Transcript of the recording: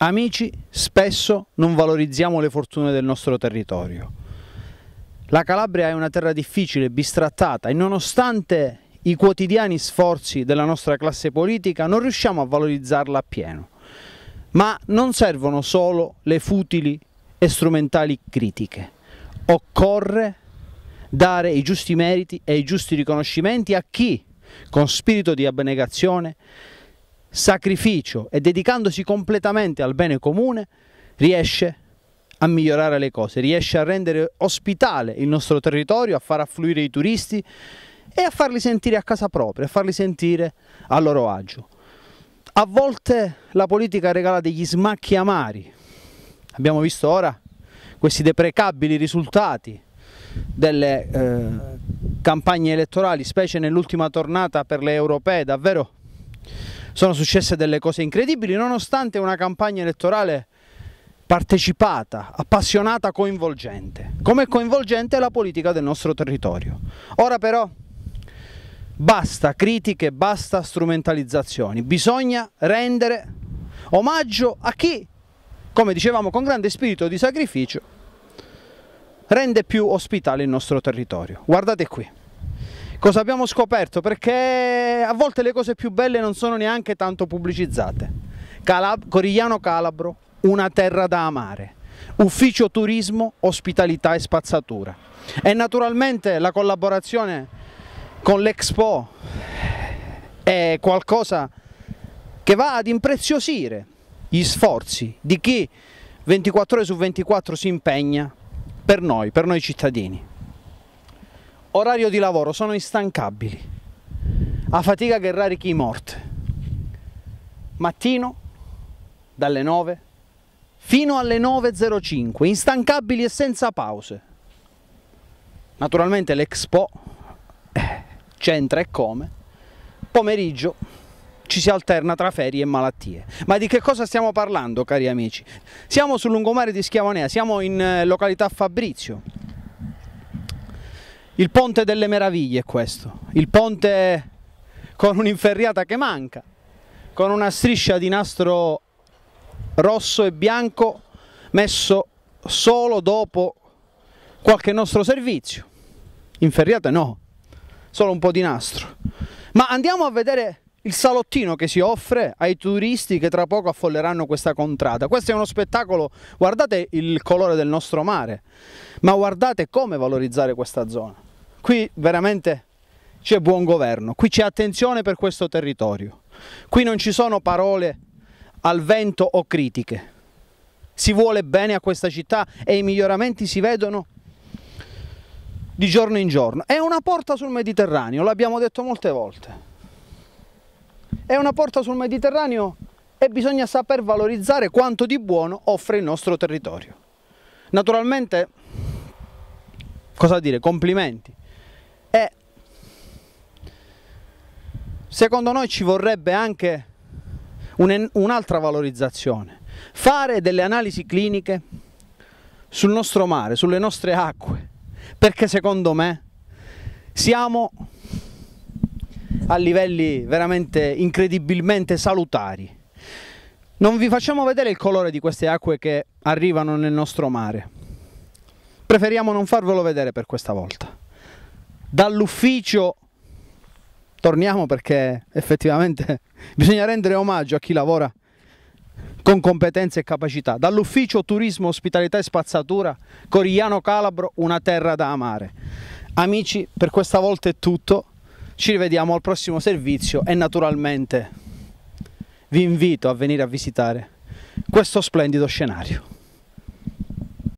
Amici, spesso non valorizziamo le fortune del nostro territorio. La Calabria è una terra difficile, bistrattata e nonostante i quotidiani sforzi della nostra classe politica non riusciamo a valorizzarla appieno. Ma non servono solo le futili e strumentali critiche. Occorre dare i giusti meriti e i giusti riconoscimenti a chi, con spirito di abnegazione, sacrificio e dedicandosi completamente al bene comune, riesce a migliorare le cose, riesce a rendere ospitale il nostro territorio, a far affluire i turisti e a farli sentire a casa propria, a farli sentire a loro agio. A volte la politica regala degli smacchi amari, abbiamo visto ora questi deprecabili risultati delle eh, campagne elettorali, specie nell'ultima tornata per le europee, davvero sono successe delle cose incredibili nonostante una campagna elettorale partecipata, appassionata, coinvolgente, come coinvolgente la politica del nostro territorio. Ora però basta critiche, basta strumentalizzazioni, bisogna rendere omaggio a chi, come dicevamo con grande spirito di sacrificio, rende più ospitale il nostro territorio. Guardate qui cosa abbiamo scoperto? Perché a volte le cose più belle non sono neanche tanto pubblicizzate. Calab Corigliano Calabro, una terra da amare. Ufficio Turismo, Ospitalità e Spazzatura. E naturalmente la collaborazione con l'Expo è qualcosa che va ad impreziosire gli sforzi di chi 24 ore su 24 si impegna per noi, per noi cittadini orario di lavoro, sono instancabili. A fatica che rari chi morte. Mattino dalle 9 fino alle 9.05, instancabili e senza pause. Naturalmente l'Expo eh, c'entra e come. Pomeriggio ci si alterna tra ferie e malattie. Ma di che cosa stiamo parlando, cari amici? Siamo sul lungomare di Schiavonea, siamo in eh, località Fabrizio, il ponte delle meraviglie è questo, il ponte con un'inferriata che manca, con una striscia di nastro rosso e bianco messo solo dopo qualche nostro servizio. Inferriata no, solo un po' di nastro. Ma andiamo a vedere il salottino che si offre ai turisti che tra poco affolleranno questa contrada. Questo è uno spettacolo, guardate il colore del nostro mare, ma guardate come valorizzare questa zona qui veramente c'è buon governo, qui c'è attenzione per questo territorio, qui non ci sono parole al vento o critiche, si vuole bene a questa città e i miglioramenti si vedono di giorno in giorno. È una porta sul Mediterraneo, l'abbiamo detto molte volte. È una porta sul Mediterraneo e bisogna saper valorizzare quanto di buono offre il nostro territorio. Naturalmente, cosa dire, complimenti secondo noi ci vorrebbe anche un'altra valorizzazione, fare delle analisi cliniche sul nostro mare, sulle nostre acque, perché secondo me siamo a livelli veramente incredibilmente salutari. Non vi facciamo vedere il colore di queste acque che arrivano nel nostro mare. Preferiamo non farvelo vedere per questa volta. Dall'ufficio torniamo perché effettivamente bisogna rendere omaggio a chi lavora con competenze e capacità. Dall'ufficio Turismo, Ospitalità e Spazzatura, Corigliano Calabro, una terra da amare. Amici, per questa volta è tutto, ci rivediamo al prossimo servizio e naturalmente vi invito a venire a visitare questo splendido scenario.